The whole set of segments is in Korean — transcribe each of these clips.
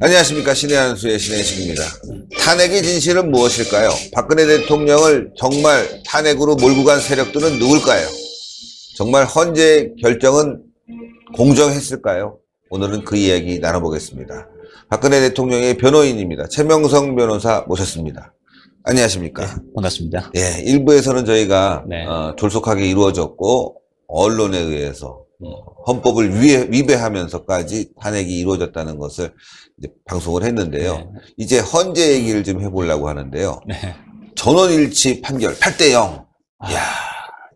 안녕하십니까 신의 한수의 신의 식입니다 탄핵의 진실은 무엇일까요? 박근혜 대통령을 정말 탄핵으로 몰고 간 세력들은 누굴까요? 정말 헌재 결정은 공정했을까요? 오늘은 그 이야기 나눠보겠습니다 박근혜 대통령의 변호인입니다 최명성 변호사 모셨습니다 안녕하십니까. 네, 반갑습니다. 예, 일부에서는 저희가 네. 어, 졸속하게 이루어졌고 언론에 의해서 어, 음. 헌법을 위배, 하면서까지 탄핵이 이루어졌다는 것을 방송을 했는데요. 네. 이제 헌재 얘기를 좀 해보려고 하는데요. 네. 전원일치 판결 8대 0. 아. 이야,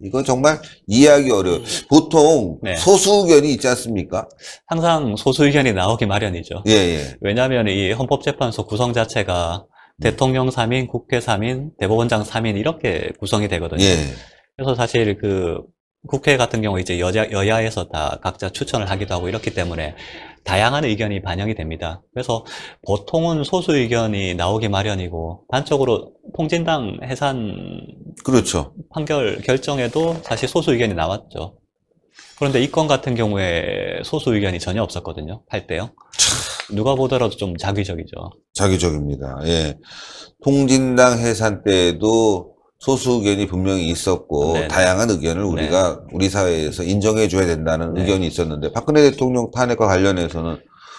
이건 정말 이해하기 어려워요. 음. 보통 네. 소수 의견이 있지 않습니까? 항상 소수 의견이 나오기 마련이죠. 예, 예. 왜냐하면 이 헌법재판소 구성 자체가 음. 대통령 3인, 국회 3인, 대법원장 3인 이렇게 구성이 되거든요. 예. 그래서 사실 그 국회 같은 경우 이제 여자, 여야에서 다 각자 추천을 하기도 하고 이렇기 때문에 다양한 의견이 반영이 됩니다. 그래서 보통은 소수 의견이 나오기 마련이고 반적으로 통진당 해산 그렇죠. 판결 결정에도 사실 소수 의견이 나왔죠. 그런데 이건 같은 경우에 소수 의견이 전혀 없었거든요. 8대요. 누가 보더라도 좀 자기적이죠. 자기적입니다. 예. 통진당 해산 때에도 소수 의견이 분명히 있었고 네네. 네. 다양한 의견을 네. 우리가 네 우리 사회에서 인정해 줘야 된다는 네 의견이 있었는데 박근혜 대통령 탄핵과 관련해서는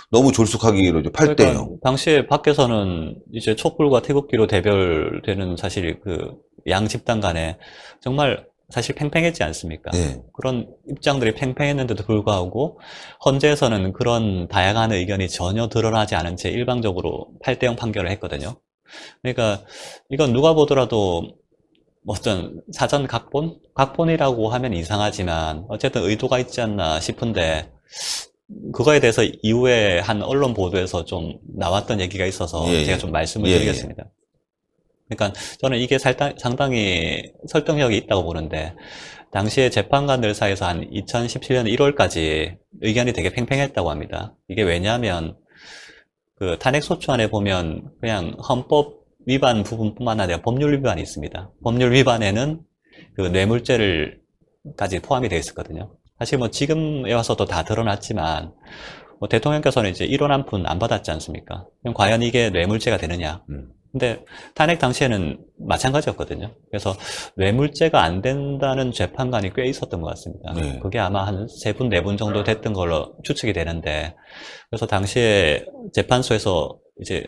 너무 졸속하기로 이제 8대 그러니까 당시에 밖에서는 이제 촛불과 태극기로 대별되는 사실 그양 집단 간에 정말 사실 팽팽했지 않습니까? 네. 그런 입장들이 팽팽했는데도 불구하고 헌재에서는 그런 다양한 의견이 전혀 드러나지 않은 채 일방적으로 8대0 판결을 했거든요. 그러니까 이건 누가 보더라도 뭐 어떤 사전 각본? 각본이라고 하면 이상하지만 어쨌든 의도가 있지 않나 싶은데 그거에 대해서 이후에 한 언론 보도에서 좀 나왔던 얘기가 있어서 예, 예. 제가 좀 말씀을 예, 드리겠습니다. 예. 예. 그러니까 저는 이게 상당히 설득력이 있다고 보는데 당시에 재판관들 사이에서 한 2017년 1월까지 의견이 되게 팽팽했다고 합니다. 이게 왜냐하면 그 탄핵소추안에 보면 그냥 헌법 위반 부분뿐만 아니라 법률 위반이 있습니다. 법률 위반에는 그 뇌물죄를까지 포함이 되어 있었거든요. 사실 뭐 지금에 와서도 다 드러났지만 뭐 대통령께서는 이제 1원 한 푼 안 받았지 않습니까? 그럼 과연 이게 뇌물죄가 되느냐? 음. 근데 탄핵 당시에는 마찬가지였거든요. 그래서 뇌물죄가 안 된다는 재판관이 꽤 있었던 것 같습니다. 네. 그게 아마 한 세 분, 네 분 정도 됐던 걸로 추측이 되는데, 그래서 당시에 재판소에서 이제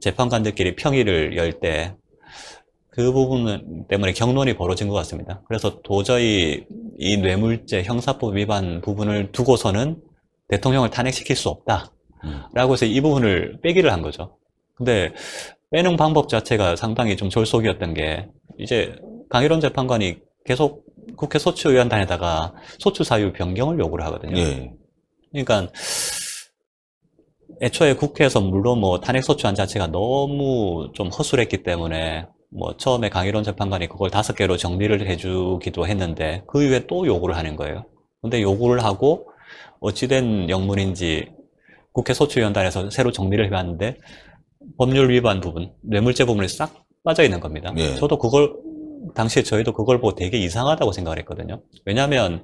재판관들끼리 평의를 열 때, 그 부분 때문에 경론이 벌어진 것 같습니다. 그래서 도저히 이 뇌물죄 형사법 위반 부분을 두고서는 대통령을 탄핵시킬 수 없다. 라고 해서 이 부분을 빼기를 한 거죠. 근데 빼는 방법 자체가 상당히 좀 졸속이었던 게 이제 강일원 재판관이 계속 국회 소추의원단에다가 소추 사유 변경을 요구를 하거든요. 예. 그러니까 애초에 국회에서 물론 뭐 탄핵 소추안 자체가 너무 좀 허술했기 때문에 뭐 처음에 강일원 재판관이 그걸 다섯 개로 정리를 해주기도 했는데 그 이후에 또 요구를 하는 거예요. 근데 요구를 하고 어찌된 영문인지 국회 소추위원단에서 새로 정리를 해봤는데 법률 위반 부분, 뇌물죄 부분이 싹 빠져 있는 겁니다. 예. 저도 그걸 당시에 저희도 그걸 보고 되게 이상하다고 생각을 했거든요. 왜냐하면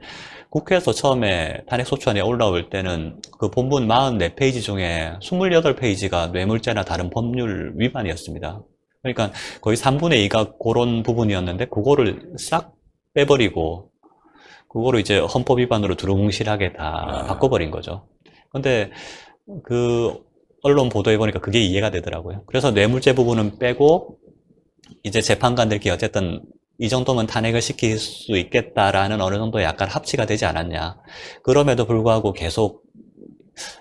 국회에서 처음에 탄핵소추안이 올라올 때는 그 본문 44페이지 중에 28페이지가 뇌물죄나 다른 법률 위반이었습니다. 그러니까 거의 3분의 2가 그런 부분이었는데 그거를 싹 빼버리고 그거를 이제 헌법 위반으로 두루뭉실하게 다 아. 바꿔버린 거죠. 근데 그 언론 보도해 보니까 그게 이해가 되더라고요. 그래서 뇌물죄 부분은 빼고 이제 재판관들께 어쨌든 이 정도면 탄핵을 시킬 수 있겠다라는 어느 정도 약간 합치가 되지 않았냐. 그럼에도 불구하고 계속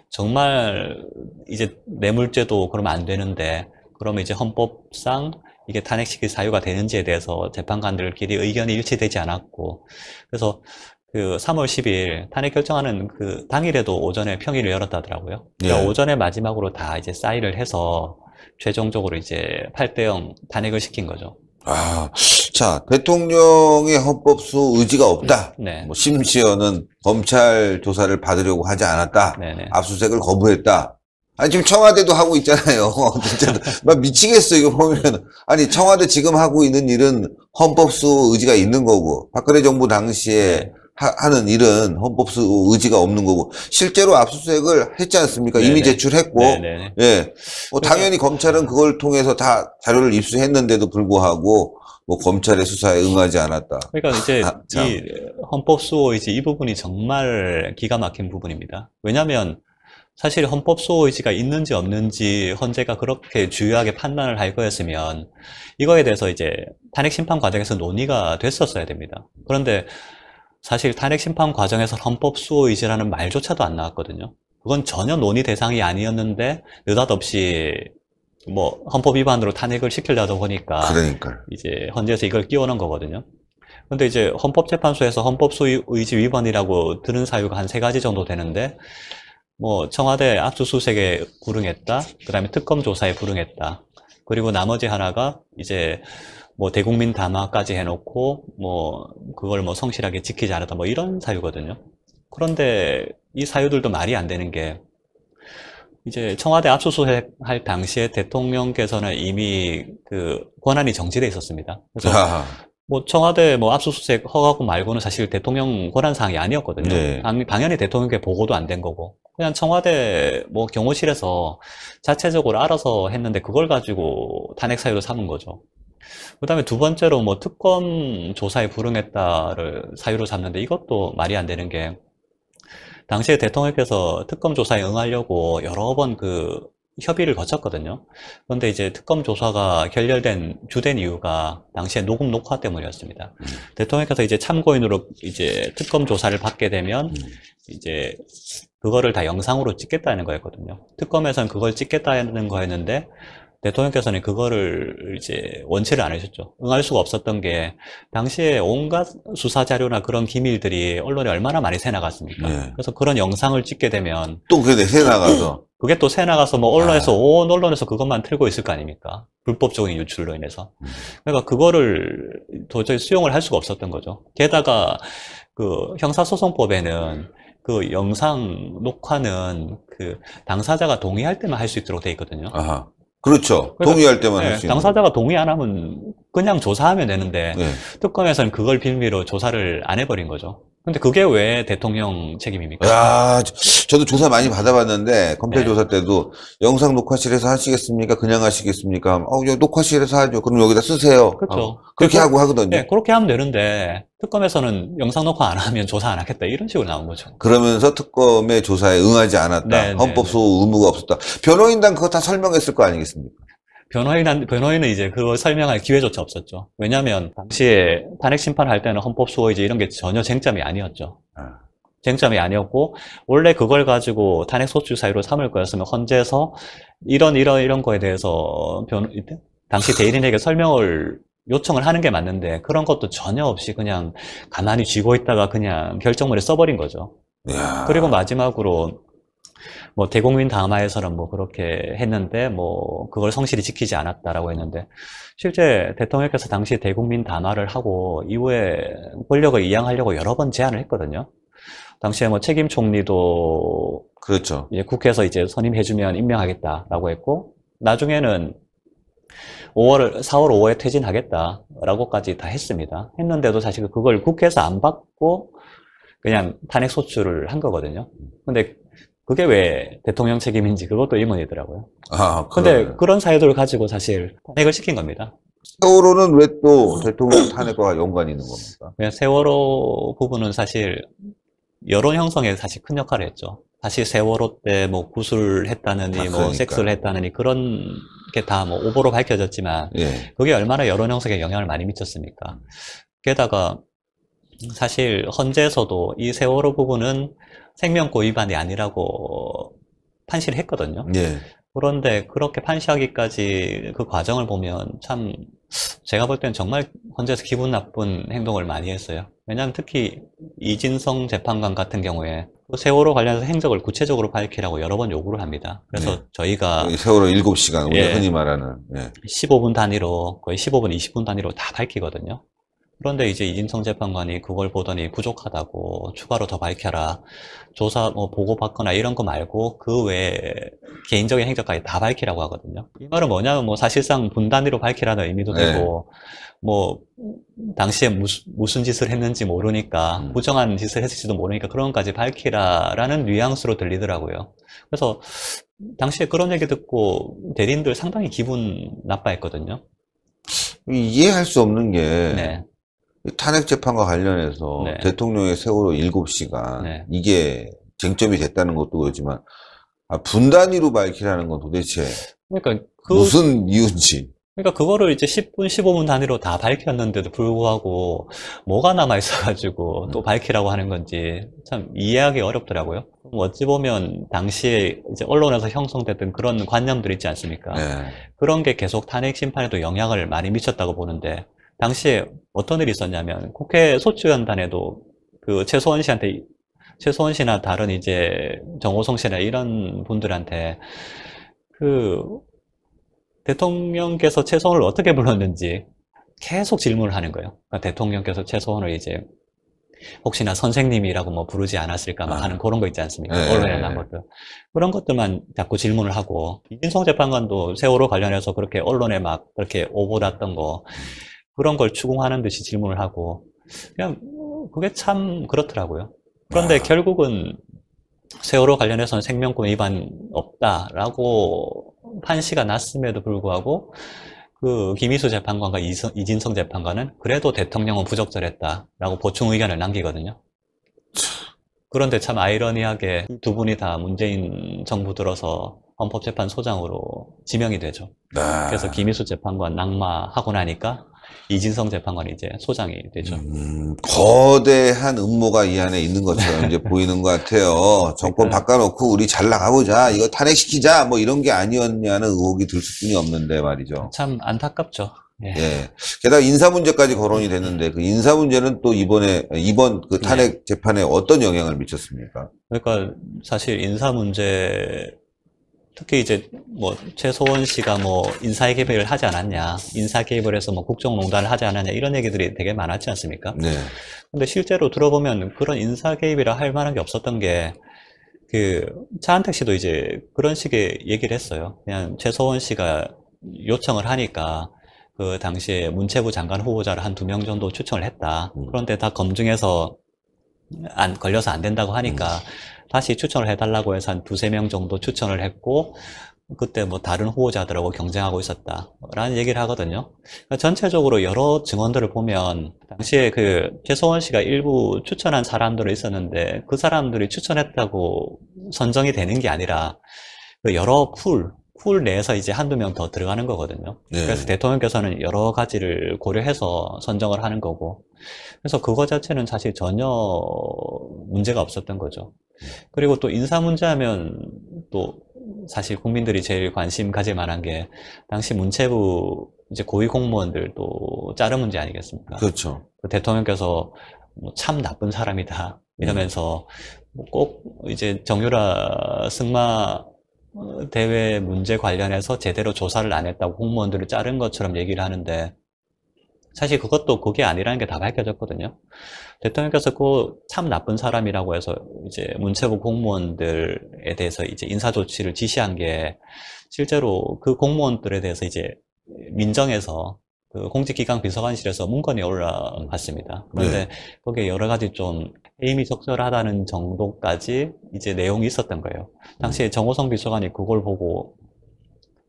정말 이제 뇌물죄도 그러면 안 되는데 그러면 이제 헌법상 이게 탄핵시킬 사유가 되는지에 대해서 재판관들끼리 의견이 일치되지 않았고 그래서 그 3월 1 0일 탄핵 결정하는 그 당일에도 오전에 평일을 열었다더라고요. 하 그러니까 예. 오전에 마지막으로 다 이제 사이를 해서 최종적으로 이제 8대 0 탄핵을 시킨 거죠. 아, 자, 대통령의 헌법수 의지가 없다. 네. 뭐 심시어는 검찰 조사를 받으려고 하지 않았다. 네네. 압수수색을 거부했다. 아니, 지금 청와대도 하고 있잖아요. 진짜. 막 미치겠어, 이거 보면. 아니, 청와대 지금 하고 있는 일은 헌법수 의지가 있는 거고, 박근혜 정부 당시에 네. 하, 는 일은 헌법수 의지가 없는 거고 실제로 압수수색을 했지 않습니까? 네네. 이미 제출했고 네네. 예, 뭐 그러니까 당연히 검찰은 그걸 통해서 다 자료를 입수했는데도 불구하고 뭐 검찰의 수사에 응하지 않았다. 그러니까 이제 아, 이 헌법수호 의지 이 부분이 정말 기가 막힌 부분입니다. 왜냐하면 사실 헌법수호 의지가 있는지 없는지 헌재가 그렇게 주요하게 판단을 할 거였으면 이거에 대해서 이제 탄핵 심판 과정에서 논의가 됐었어야 됩니다. 그런데 사실 탄핵 심판 과정에서 헌법 수호 의지라는 말조차도 안 나왔거든요. 그건 전혀 논의 대상이 아니었는데 느닷없이 뭐 헌법 위반으로 탄핵을 시킬려다 보니까 그러니까 이제 헌재에서 이걸 끼워넣은 거거든요. 근데 이제 헌법재판소에서 헌법 소유 의지 위반이라고 들은 사유가 한 세 가지 정도 되는데 뭐 청와대 압수수색에 불응했다, 그다음에 특검 조사에 불응했다, 그리고 나머지 하나가 이제 뭐 대국민 담화까지 해놓고 뭐 그걸 뭐 성실하게 지키지 않았다 뭐 이런 사유거든요. 그런데 이 사유들도 말이 안 되는 게 이제 청와대 압수수색할 당시에 대통령께서는 이미 그 권한이 정지돼 있었습니다. 그래서 아. 뭐 청와대 뭐 압수수색 허가고 말고는 사실 대통령 권한 사항이 아니었거든요. 네. 당연히 대통령께 보고도 안 된 거고 그냥 청와대 뭐 경호실에서 자체적으로 알아서 했는데 그걸 가지고 탄핵 사유로 삼은 거죠. 그 다음에 두 번째로 뭐 특검 조사에 불응했다를 사유로 잡는데 이것도 말이 안 되는 게 당시에 대통령께서 특검 조사에 응하려고 여러 번 그 협의를 거쳤거든요. 그런데 이제 특검 조사가 결렬된 주된 이유가 당시에 녹음 녹화 때문이었습니다. 음. 대통령께서 이제 참고인으로 이제 특검 조사를 받게 되면 음. 이제 그거를 다 영상으로 찍겠다는 거였거든요. 특검에서는 그걸 찍겠다는 거였는데 대통령께서는 그거를 이제 원체를 안 하셨죠. 응할 수가 없었던 게 당시에 온갖 수사 자료나 그런 기밀들이 언론에 얼마나 많이 새 나갔습니까? 네. 그래서 그런 영상을 찍게 되면 또 그게 새 나가서 그게 또 새 나가서 뭐 언론에서 아. 온 언론에서 그것만 틀고 있을 거 아닙니까? 불법적인 유출로 인해서 음. 그러니까 그거를 도저히 수용을 할 수가 없었던 거죠. 게다가 그 형사소송법에는 그 영상 녹화는 그 당사자가 동의할 때만 할 수 있도록 돼 있거든요. 아하. 그렇죠. 그러니까, 동의할 때만 네, 할수 있는. 당사자가 동의 안 하면 그냥 조사하면 되는데 네. 특검에서는 그걸 빌미로 조사를 안 해버린 거죠. 근데 그게 왜 대통령 책임입니까? 야, 저, 도 조사 많이 받아봤는데 검찰 네. 조사 때도 영상 녹화실에서 하시겠습니까? 그냥 하시겠습니까? 어, 여, 녹화실에서 하죠. 그럼 여기다 쓰세요. 그렇죠. 어, 그렇게 그래서, 하고 하거든요. 네, 그렇게 하면 되는데 특검에서는 영상 녹화 안 하면 조사 안 하겠다 이런 식으로 나온 거죠. 그러면서 특검의 조사에 응하지 않았다. 네, 네 헌법 네. 소호 의무가 없었다. 변호인단 그거 다 설명했을 거 아니겠습니까? 변호인, 변호인은 이제 그걸 설명할 기회조차 없었죠. 왜냐하면 당시에 탄핵 심판할 때는 헌법 수호이지 이런 게 전혀 쟁점이 아니었죠. 네. 쟁점이 아니었고 원래 그걸 가지고 탄핵 소추 사유로 삼을 거였으면 헌재에서 이런 이런 이런 거에 대해서 변 당시 대리인에게 설명을 요청을 하는 게 맞는데 그런 것도 전혀 없이 그냥 가만히 쥐고 있다가 그냥 결정문에 써버린 거죠. 이야. 그리고 마지막으로 뭐 대공민 담화에서는 뭐 그렇게 했는데 뭐 그걸 성실히 지키지 않았다라고 했는데 실제 대통령께서 당시 대국민 담화를 하고 이후에 권력을 이양하려고 여러 번 제안을 했거든요. 당시에 뭐 책임 총리도 그렇죠. 예, 국회에서 이제 선임해주면 임명하겠다라고 했고 나중에는 5월 4월 5월에 퇴진하겠다라고까지 다 했습니다. 했는데도 사실 그걸 국회에서 안 받고 그냥 탄핵 소추를 한 거거든요. 근데 그게 왜 대통령 책임인지 그것도 의문이더라고요. 아, 그런데 그런 사유들을 가지고 사실 탄핵을 시킨 겁니다. 세월호는 왜 또 대통령 탄핵과 연관이 있는 겁니까? 세월호 부분은 사실 여론 형성에 사실 큰 역할을 했죠. 사실 세월호 때 뭐 구술했다느니 을뭐 아, 섹스를 했다느니 그런 게 다 뭐 오보로 밝혀졌지만 예. 그게 얼마나 여론 형성에 영향을 많이 미쳤습니까? 게다가 사실 헌재에서도 이 세월호 부분은 생명고 위반이 아니라고 판시를 했거든요. 예. 그런데 그렇게 판시하기까지 그 과정을 보면 참 제가 볼 때는 정말 혼자서 기분 나쁜 행동을 많이 했어요. 왜냐하면 특히 이진성 재판관 같은 경우에 세월호 관련해서 행적을 구체적으로 밝히라고 여러 번 요구를 합니다. 그래서 네. 저희가 세월호 7시간 우리 예, 흔히 말하는 예. 15분 단위로 거의 15분, 20분 단위로 다 밝히거든요. 그런데 이제 이진성 재판관이 그걸 보더니 부족하다고 추가로 더 밝혀라. 조사 뭐 보고 받거나 이런 거 말고 그 외에 개인적인 행적까지 다 밝히라고 하거든요. 이 말은 뭐냐면 뭐 사실상 분단위로 밝히라는 의미도 네. 되고 뭐 당시에 무슨, 무슨 짓을 했는지 모르니까 음. 부정한 짓을 했을지도 모르니까 그런 것까지 밝히라라는 뉘앙스로 들리더라고요. 그래서 당시에 그런 얘기 듣고 대리인들 상당히 기분 나빠했거든요. 이해할 수 없는 게 네. 탄핵 재판과 관련해서 네. 대통령의 세월호 7시간 네. 이게 쟁점이 됐다는 것도 그렇지만 아, 분단위로 밝히라는 건 도대체 그러니까 그, 무슨 이유인지 그러니까 그거를 이제 10분, 15분 단위로 다 밝혔는데도 불구하고 뭐가 남아 있어가지고 또 음. 밝히라고 하는 건지 참 이해하기 어렵더라고요. 어찌 보면 당시에 이제 언론에서 형성됐던 그런 관념들 있지 않습니까? 네. 그런 게 계속 탄핵 심판에도 영향을 많이 미쳤다고 보는데 당시에 어떤 일이 있었냐면 국회 소추연단에도 그 최소원 씨한테 최소원 씨나 다른 이제 정호성 씨나 이런 분들한테 그 대통령께서 최소원을 어떻게 불렀는지 계속 질문을 하는 거예요. 그러니까 대통령께서 최소원을 이제 혹시나 선생님이라고 뭐 부르지 않았을까 막 아. 하는 그런 거 있지 않습니까? 네. 언론에 난 것들. 그런 것들만 자꾸 질문을 하고, 이진성 재판관도 세월호 관련해서 그렇게 언론에 막 그렇게 오보났던 거, 그런 걸 추궁하는 듯이 질문을 하고 그냥 그게 참 그렇더라고요. 그런데 아. 결국은 세월호 관련해서는 생명권 위반 없다라고 판시가 났음에도 불구하고 그 김희수 재판관과 이진성 재판관은 그래도 대통령은 부적절했다라고 보충 의견을 남기거든요. 그런데 참 아이러니하게 두 분이 다 문재인 정부 들어서 헌법재판소장으로 지명이 되죠. 네. 그래서 김희수 재판관 낙마하고 나니까 이진성 재판관이 이제 소장이 되죠. 음, 거대한 음모가 이 안에 있는 것처럼 이제 보이는 것 같아요. 정권 네. 바꿔놓고 우리 잘 나가보자, 이거 탄핵시키자, 뭐 이런 게 아니었냐는 의혹이 들 수뿐이 없는데 말이죠. 참 안타깝죠. 예. 예. 게다가 인사 문제까지 거론이 됐는데 그 인사 문제는 또 이번에 이번 그 네. 탄핵 재판에 어떤 영향을 미쳤습니까? 그러니까 사실 인사 문제 특히 이제 뭐 최소원 씨가 뭐 인사의 개입을 하지 않았냐, 인사 개입을 해서 뭐 국정농단을 하지 않았냐 이런 얘기들이 되게 많았지 않습니까? 네. 근데 실제로 들어보면 그런 인사 개입이라 할 만한 게 없었던 게. 그 차한택 씨도 이제 그런 식의 얘기를 했어요. 그냥 최소원 씨가 요청을 하니까 그 당시에 문체부 장관 후보자를 한 두 명 정도 추천을 했다. 음. 그런데 다 검증해서 안 걸려서 안 된다고 하니까 음. 다시 추천을 해달라고 해서 한 두세 명 정도 추천을 했고 그때 뭐 다른 후보자들하고 경쟁하고 있었다라는 얘기를 하거든요. 그러니까 전체적으로 여러 증언들을 보면 당시에 그 최소원 씨가 일부 추천한 사람들이 있었는데 그 사람들이 추천했다고 선정이 되는 게 아니라 그 여러 풀풀 내에서 이제 한두 명 더 들어가는 거거든요. 네. 그래서 대통령께서는 여러 가지를 고려해서 선정을 하는 거고. 그래서 그거 자체는 사실 전혀 문제가 없었던 거죠. 그리고 또 인사 문제 하면 또 사실 국민들이 제일 관심 가질 만한 게 당시 문체부 이제 고위 공무원들 또자른 문제 아니겠습니까? 그렇죠. 그 대통령께서 뭐참 나쁜 사람이다 이러면서 음. 꼭 이제 정유라 승마 어, 어, 대외 문제 관련해서 제대로 조사를 안 했다고 공무원들을 자른 것처럼 얘기를 하는데 사실 그것도 그게 아니라는 게 다 밝혀졌거든요. 대통령께서 그 참 나쁜 사람이라고 해서 이제 문체부 공무원들에 대해서 이제 인사 조치를 지시한 게 실제로 그 공무원들에 대해서 이제 민정에서 그 공직기강 비서관실에서 문건이 올라갔습니다. 음. 그런데 네. 거기에 여러 가지 좀 해임이 적절하다는 정도까지 이제 내용이 있었던 거예요. 당시에 음. 정호성 비서관이 그걸 보고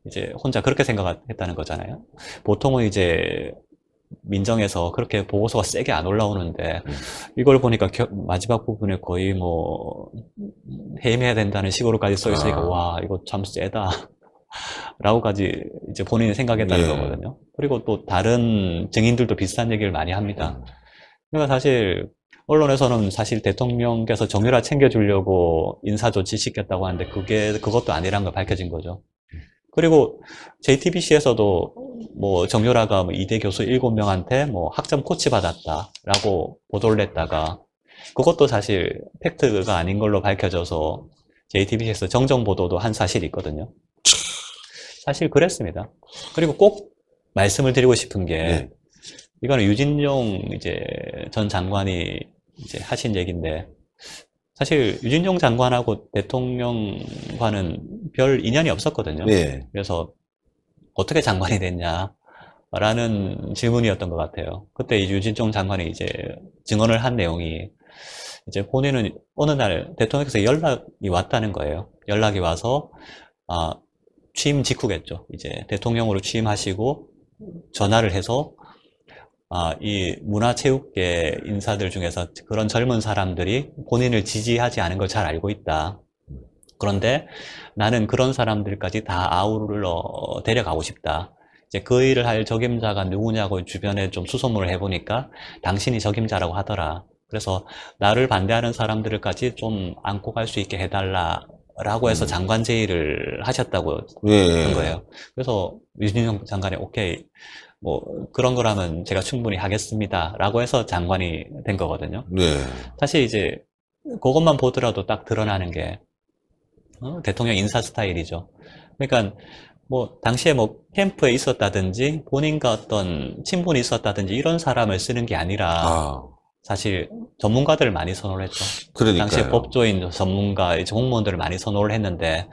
이제 혼자 그렇게 생각했다는 거잖아요. 보통은 이제 민정에서 그렇게 보고서가 세게 안 올라오는데 음. 이걸 보니까 겨, 마지막 부분에 거의 뭐 해임해야 된다는 식으로까지 써 있으니까 아. 와 이거 참 세다. 라고까지 이제 본인의 생각에 따른 예. 거거든요. 그리고 또 다른 증인들도 비슷한 얘기를 많이 합니다. 그러니까 사실 언론에서는 사실 대통령께서 정유라 챙겨주려고 인사조치 시켰다고 하는데 그게 그것도 아니란 걸 밝혀진 거죠. 그리고 JTBC에서도 뭐 정유라가 뭐 이대 교수 7명한테 뭐 학점 코치 받았다라고 보도를 했다가 그것도 사실 팩트가 아닌 걸로 밝혀져서 JTBC에서 정정 보도도 한 사실이 있거든요. 사실 그랬습니다. 그리고 꼭 말씀을 드리고 싶은 게 네. 이거는 유진용 이제 전 장관이 이제 하신 얘기인데 사실 유진용 장관하고 대통령과는 별 인연이 없었거든요. 네. 그래서 어떻게 장관이 됐냐라는 질문이었던 것 같아요. 그때 유진종 장관이 이제 증언을 한 내용이 이제 본인은 어느 날 대통령께서 연락이 왔다는 거예요. 연락이 와서 아 취임 직후겠죠. 이제 대통령으로 취임하시고 전화를 해서 아, 이 문화체육계 인사들 중에서 그런 젊은 사람들이 본인을 지지하지 않은 걸 잘 알고 있다. 그런데 나는 그런 사람들까지 다아우르러 데려가고 싶다. 이제 그 일을 할 적임자가 누구냐고 주변에 좀 수소문을 해보니까 당신이 적임자라고 하더라. 그래서 나를 반대하는 사람들까지 좀 안고 갈 수 있게 해달라 라고 해서 음. 장관 제의를 하셨다고 예, 한 예. 거예요. 그래서 유진영 장관이 오케이 뭐 그런 거라면 제가 충분히 하겠습니다라고 해서 장관이 된 거거든요. 네. 사실 이제 그것만 보더라도 딱 드러나는 게 어? 대통령 인사 스타일이죠. 그러니까 뭐 당시에 뭐 캠프에 있었다든지 본인과 어떤 친분이 있었다든지 이런 사람을 쓰는 게 아니라 아. 사실 전문가들을 많이 선호를 했죠. 그러니까 당시 법조인 전문가, 이제 공무원들을 많이 선호를 했는데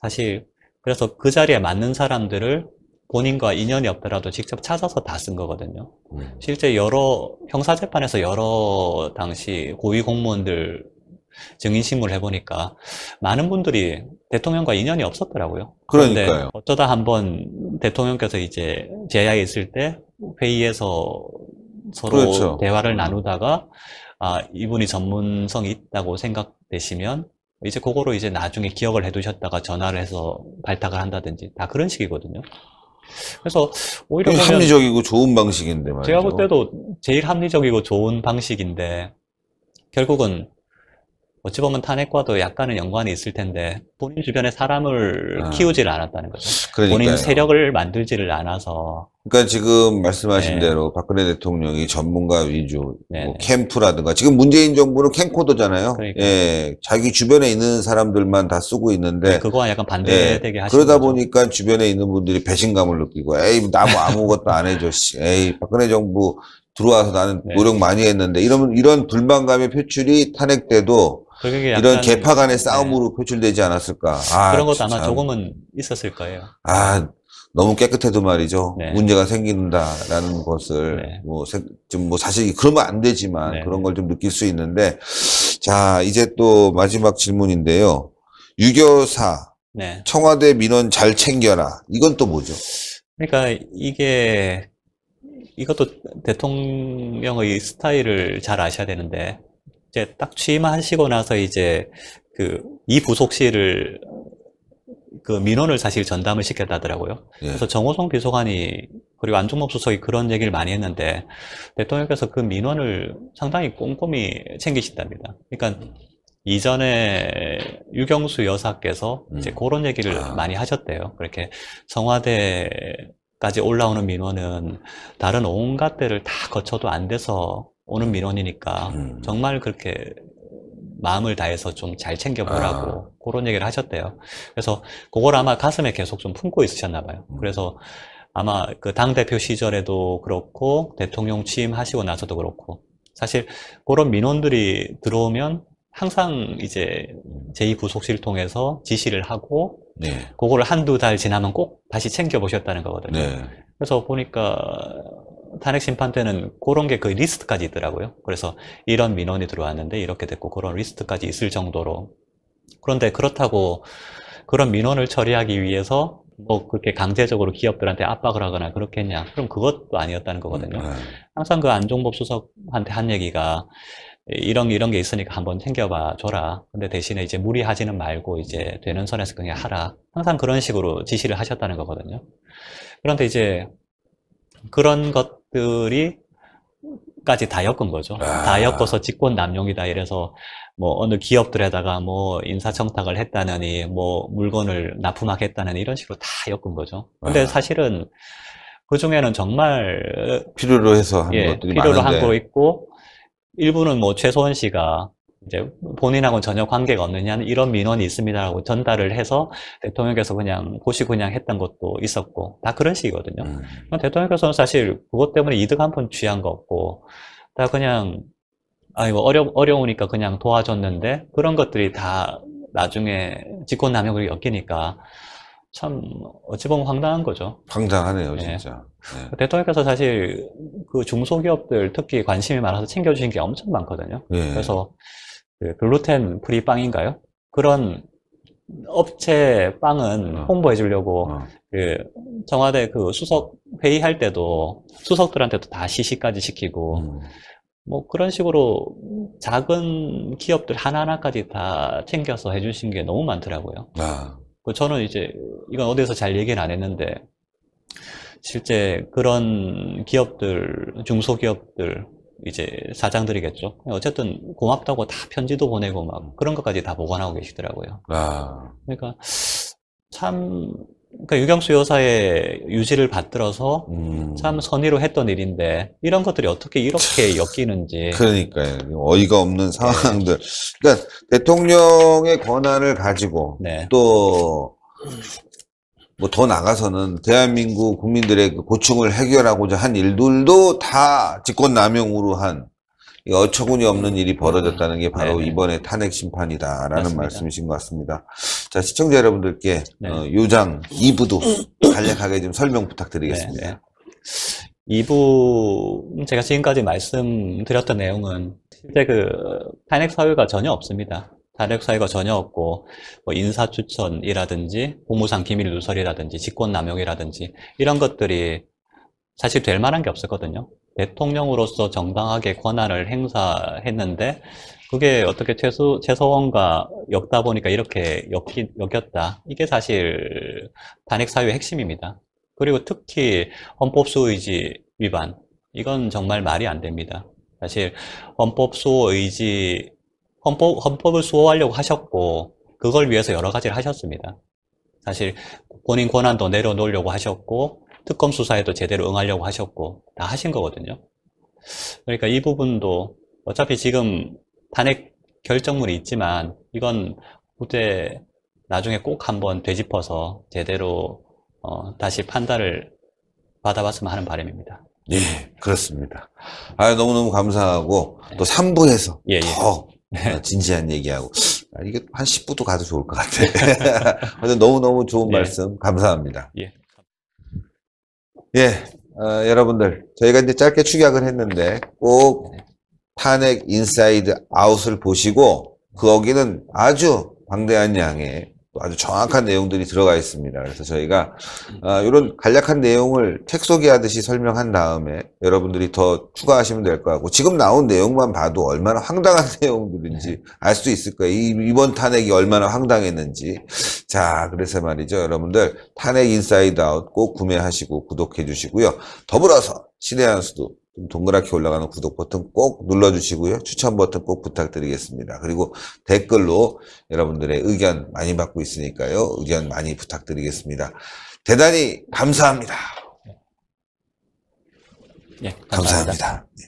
사실 그래서 그 자리에 맞는 사람들을 본인과 인연이 없더라도 직접 찾아서 다 쓴 거거든요. 음. 실제 여러 형사재판에서 여러 당시 고위 공무원들 증인신문을 해보니까 많은 분들이 대통령과 인연이 없었더라고요. 그런데 어쩌다 한번 대통령께서 이제 제야에 있을 때 회의에서 서로 그렇죠. 대화를 음. 나누다가 아 이분이 전문성이 있다고 생각되시면 이제 그거로 이제 나중에 기억을 해두셨다가 전화를 해서 발탁을 한다든지 다 그런 식이거든요. 그래서 오히려 합리적이고 좋은 방식인데 말이죠. 제가 볼 때도 제일 합리적이고 좋은 방식인데 결국은 어찌 보면 탄핵과도 약간은 연관이 있을 텐데 본인 주변에 사람을 아. 키우지를 않았다는 거죠. 그러니까요. 본인 세력을 만들지를 않아서. 그러니까 지금 말씀하신 네. 대로 박근혜 대통령이 전문가 위주, 뭐 캠프라든가 지금 문재인 정부는 캠코더잖아요. 그러니까 예, 자기 주변에 있는 사람들만 다 쓰고 있는데 네, 그거와 약간 예, 반대되게 예, 하시 그러다 거죠. 보니까 주변에 있는 분들이 배신감을 느끼고 에이 뭐 나무 아무것도 안 해줘, 씨. 에이 박근혜 정부 들어와서 나는 네. 노력 많이 했는데 이런 이런 불만감의 표출이 탄핵 때도 이런 개파 간의 네. 싸움으로 네. 표출되지 않았을까. 아, 그런 것도 아마 조금은 있었을 거예요. 아, 너무 깨끗해도 말이죠. 네. 문제가 생긴다라는 것을 네. 뭐, 좀뭐 사실 그러면 안 되지만 네. 그런 걸 좀 느낄 수 있는데 자 이제 또 마지막 질문인데요. 유교사 네. 청와대 민원 잘 챙겨라 이건 또 뭐죠? 그러니까 이게 이것도 대통령의 스타일을 잘 아셔야 되는데 이제 딱 취임하시고 나서 이제 그 이 부속실을 그 민원을 사실 전담을 시켰다더라고요. 예. 그래서 정호성 비서관이 그리고 안종범 수석이 그런 얘기를 많이 했는데 대통령께서 그 민원을 상당히 꼼꼼히 챙기신답니다. 그러니까 이전에 유경수 여사께서 음. 이제 그런 얘기를 아. 많이 하셨대요. 그렇게 청와대까지 올라오는 민원은 다른 온갖 데를 다 거쳐도 안 돼서 오는 민원이니까 음. 정말 그렇게 마음을 다해서 좀 잘 챙겨보라고 아. 그런 얘기를 하셨대요. 그래서 그걸 아마 가슴에 계속 좀 품고 있으셨나 봐요. 음. 그래서 아마 그당 대표 시절에도 그렇고 대통령 취임하시고 나서도 그렇고 사실 그런 민원들이 들어오면 항상 이제 제2부속실 통해서 지시를 하고 네. 그거를 한두 달 지나면 꼭 다시 챙겨보셨다는 거거든요. 네. 그래서 보니까 탄핵 심판 때는 그런 게 그 리스트까지 있더라고요. 그래서 이런 민원이 들어왔는데 이렇게 됐고 그런 리스트까지 있을 정도로 그런데 그렇다고 그런 민원을 처리하기 위해서 뭐 그렇게 강제적으로 기업들한테 압박을 하거나 그렇게 했냐 그럼 그것도 아니었다는 거거든요 음, 네. 항상 그 안종법 수석한테 한 얘기가 이런 이런 게 있으니까 한번 챙겨봐 줘라 근데 대신에 이제 무리하지는 말고 이제 되는 선에서 그냥 하라 항상 그런 식으로 지시를 하셨다는 거거든요 그런데 이제 그런 것들이 까지 다 엮은 거죠. 아. 다 엮어서 직권 남용이다 이래서 뭐 어느 기업들에다가 뭐 인사청탁을 했다느니 뭐 물건을 납품하겠다느니 이런 식으로 다 엮은 거죠. 근데 아. 사실은 그 중에는 정말 필요로 해서 한 예, 것들이 필요로 많은데. 한거 있고 일부는 뭐 최소원 씨가 이제 본인하고는 전혀 관계가 없느냐는 이런 민원이 있습니다라고 전달을 해서 대통령께서 그냥 보시고 그냥 했던 것도 있었고 다 그런 식이거든요. 음. 그러니까 대통령께서는 사실 그것 때문에 이득 한 푼 취한 거 없고 다 그냥 아이고 어려 어려우니까 그냥 도와줬는데 그런 것들이 다 나중에 직권남용으로 엮이니까 참 어찌 보면 황당한 거죠. 황당하네요, 네. 진짜. 네. 그러니까 대통령께서 사실 그 중소기업들 특히 관심이 많아서 챙겨주신 게 엄청 많거든요. 네. 그래서 그 글루텐 프리 빵인가요? 그런 업체 빵은 어. 홍보해 주려고 어. 그 청와대 그 수석 회의할 때도 수석들한테도 다 시시까지 시키고 음. 뭐 그런 식으로 작은 기업들 하나하나까지 다 챙겨서 해주신 게 너무 많더라고요. 아. 그 저는 이제 이건 어디서 잘 얘기는 안 했는데 실제 그런 기업들 중소기업들 이제 사장들이겠죠. 어쨌든 고맙다고 다 편지도 보내고 막 그런 것까지 다 보관하고 계시더라고요. 아. 그러니까 참 그러니까 유경수 여사의 유지를 받들어서 음. 참 선의로 했던 일인데 이런 것들이 어떻게 이렇게 엮이는지 그러니까요 어이가 없는 네. 상황들 네. 그러니까 대통령의 권한을 가지고 네. 또 뭐더 나가서는 대한민국 국민들의 그 고충을 해결하고자 한 일들도 다 직권남용으로 한 어처구니 없는 일이 벌어졌다는 게 바로 네 이번에 탄핵 심판이다라는 맞습니다. 말씀이신 것 같습니다. 자 시청자 여러분들께 네. 어, 요장 2부도 간략하게 좀 설명 부탁드리겠습니다. 네 2부 제가 지금까지 말씀드렸던 내용은 실제 그 탄핵 사유가 전혀 없습니다. 탄핵 사유가 전혀 없고 뭐 인사 추천이라든지 고무상 기밀 누설이라든지 직권 남용이라든지 이런 것들이 사실 될 만한 게 없었거든요. 대통령으로서 정당하게 권한을 행사했는데 그게 어떻게 최소, 최소원과 엮다 보니까 이렇게 엮이, 엮였다. 이게 사실 탄핵 사유의 핵심입니다. 그리고 특히 헌법소의지 위반 이건 정말 말이 안 됩니다. 사실 헌법소의지 헌법, 헌법을 수호하려고 하셨고 그걸 위해서 여러 가지를 하셨습니다. 사실 본인 권한도 내려놓으려고 하셨고 특검 수사에도 제대로 응하려고 하셨고 다 하신 거거든요. 그러니까 이 부분도 어차피 지금 탄핵 결정문이 있지만 이건 후대 나중에 꼭 한번 되짚어서 제대로 어, 다시 판단을 받아봤으면 하는 바람입니다. 네, 그렇습니다. 아, 너무너무 감사하고 네. 또 3부에서 예, 예. 더 네. 아, 진지한 얘기하고 아, 이게 한 10부도 가도 좋을 것 같아. 근데 너무너무 좋은 예. 말씀 감사합니다. 예. 예. 어, 여러분들 저희가 이제 짧게 축약을 했는데 꼭 네. 탄핵 인사이드 아웃을 보시고 거기는 아주 방대한 양의 아주 정확한 내용들이 들어가 있습니다. 그래서 저희가 이런 아, 간략한 내용을 책 소개하듯이 설명한 다음에 여러분들이 더 추가하시면 될 것 같고 지금 나온 내용만 봐도 얼마나 황당한 내용들인지 네. 알수 있을 거예요. 이번 탄핵이 얼마나 황당했는지. 자, 그래서 말이죠. 여러분들 탄핵 인사이드 아웃 꼭 구매하시고 구독해 주시고요. 더불어서 신의 한수도 동그랗게 올라가는 구독 버튼 꼭 눌러주시고요. 추천 버튼 꼭 부탁드리겠습니다. 그리고 댓글로 여러분들의 의견 많이 받고 있으니까요. 의견 많이 부탁드리겠습니다. 대단히 감사합니다. 예, 감사합니다. 감사합니다. 네.